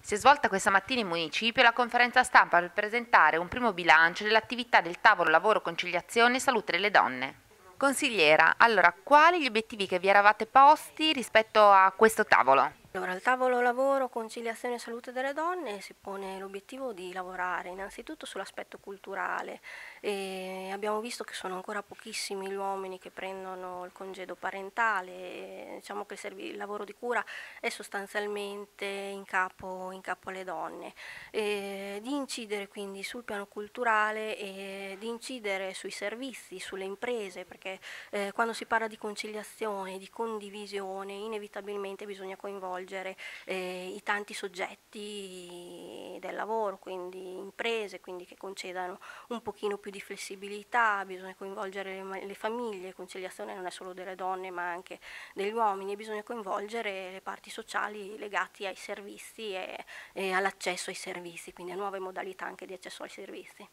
Si è svolta questa mattina in municipio la conferenza stampa per presentare un primo bilancio dell'attività del tavolo lavoro conciliazione e salute delle donne. Consigliera, allora quali gli obiettivi che vi eravate posti rispetto a questo tavolo? Allora, al tavolo lavoro, conciliazione e salute delle donne si pone l'obiettivo di lavorare innanzitutto sull'aspetto culturale. E abbiamo visto che sono ancora pochissimi gli uomini che prendono il congedo parentale, diciamo che il, lavoro di cura è sostanzialmente in capo, in capo alle donne. E di incidere quindi sul piano culturale e di incidere sui servizi, sulle imprese, perché eh, quando si parla di conciliazione, di condivisione, inevitabilmente bisogna coinvolgere coinvolgere eh, i tanti soggetti del lavoro, quindi imprese, quindi che concedano un pochino più di flessibilità, bisogna coinvolgere le, le famiglie, conciliazione non è solo delle donne ma anche degli uomini, bisogna coinvolgere le parti sociali legate ai servizi e, e all'accesso ai servizi, quindi a nuove modalità anche di accesso ai servizi.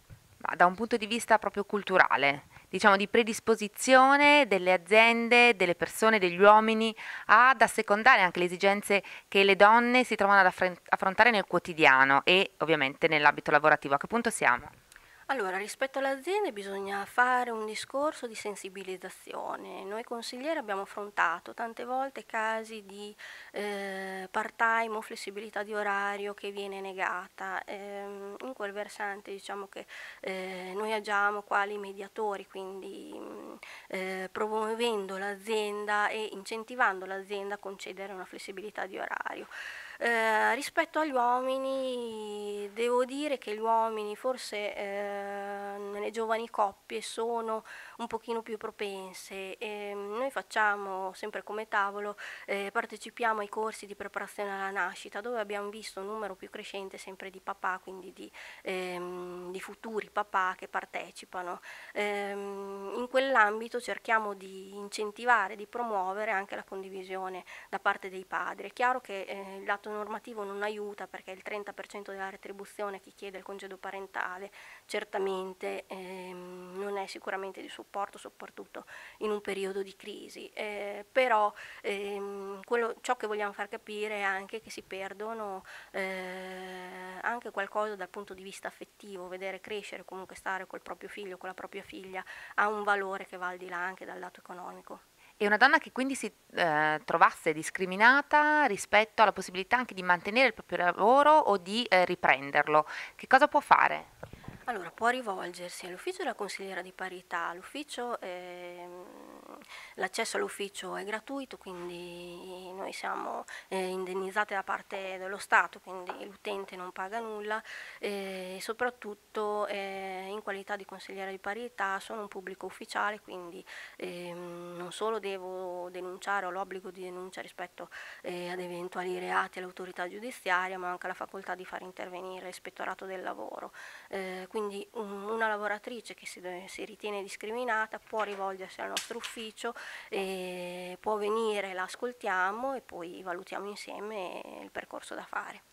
Ma da un punto di vista proprio culturale, diciamo, di predisposizione delle aziende, delle persone, degli uomini ad assecondare anche le esigenze che le donne si trovano ad affrontare nel quotidiano e ovviamente nell'ambito lavorativo. A che punto siamo? Allora, rispetto alle aziende bisogna fare un discorso di sensibilizzazione. Noi consiglieri abbiamo affrontato tante volte casi di eh, part-time o flessibilità di orario che viene negata. Eh, in quel versante diciamo che eh, noi agiamo quali mediatori, quindi mm, eh, promuovendo l'azienda e incentivando l'azienda a concedere una flessibilità di orario. Eh, rispetto agli uomini, devo dire che gli uomini forse eh, nelle giovani coppie sono un pochino più propense. Eh, noi facciamo, sempre come tavolo, eh, partecipiamo ai corsi di preparazione alla nascita, dove abbiamo visto un numero più crescente sempre di papà, quindi di, ehm, di futuri papà che partecipano. Ehm, in quell'ambito cerchiamo di incentivare, di promuovere anche la condivisione da parte dei padri. È chiaro che eh, il lato normativo non aiuta perché il 30% della retribuzione che chiede il congedo parentale certamente ehm, non è sicuramente di supporto, soprattutto in un periodo di crisi. Eh, però ehm, quello, ciò che vogliamo far capire è anche che si perdono eh, anche qualcosa dal punto di vista affettivo, vedere crescere, comunque stare col proprio figlio, con la propria figlia, ha un valore che va al di là anche dal lato economico. E una donna che quindi si eh, trovasse discriminata rispetto alla possibilità anche di mantenere il proprio lavoro o di eh, riprenderlo, che cosa può fare? Allora, può rivolgersi all'ufficio della consigliera di parità, all'ufficio... Eh, l'accesso all'ufficio è gratuito, quindi noi siamo eh, indennizzati da parte dello Stato, quindi l'utente non paga nulla e soprattutto eh, in qualità di consigliera di parità sono un pubblico ufficiale, quindi ehm, non solo devo denunciare, ho l'obbligo di denuncia rispetto eh, ad eventuali reati all'autorità giudiziaria, ma anche la facoltà di far intervenire l'ispettorato del lavoro. Eh, quindi un una lavoratrice che si, si, ritiene discriminata può rivolgersi al nostro ufficio, può venire, la ascoltiamo e poi valutiamo insieme il percorso da fare.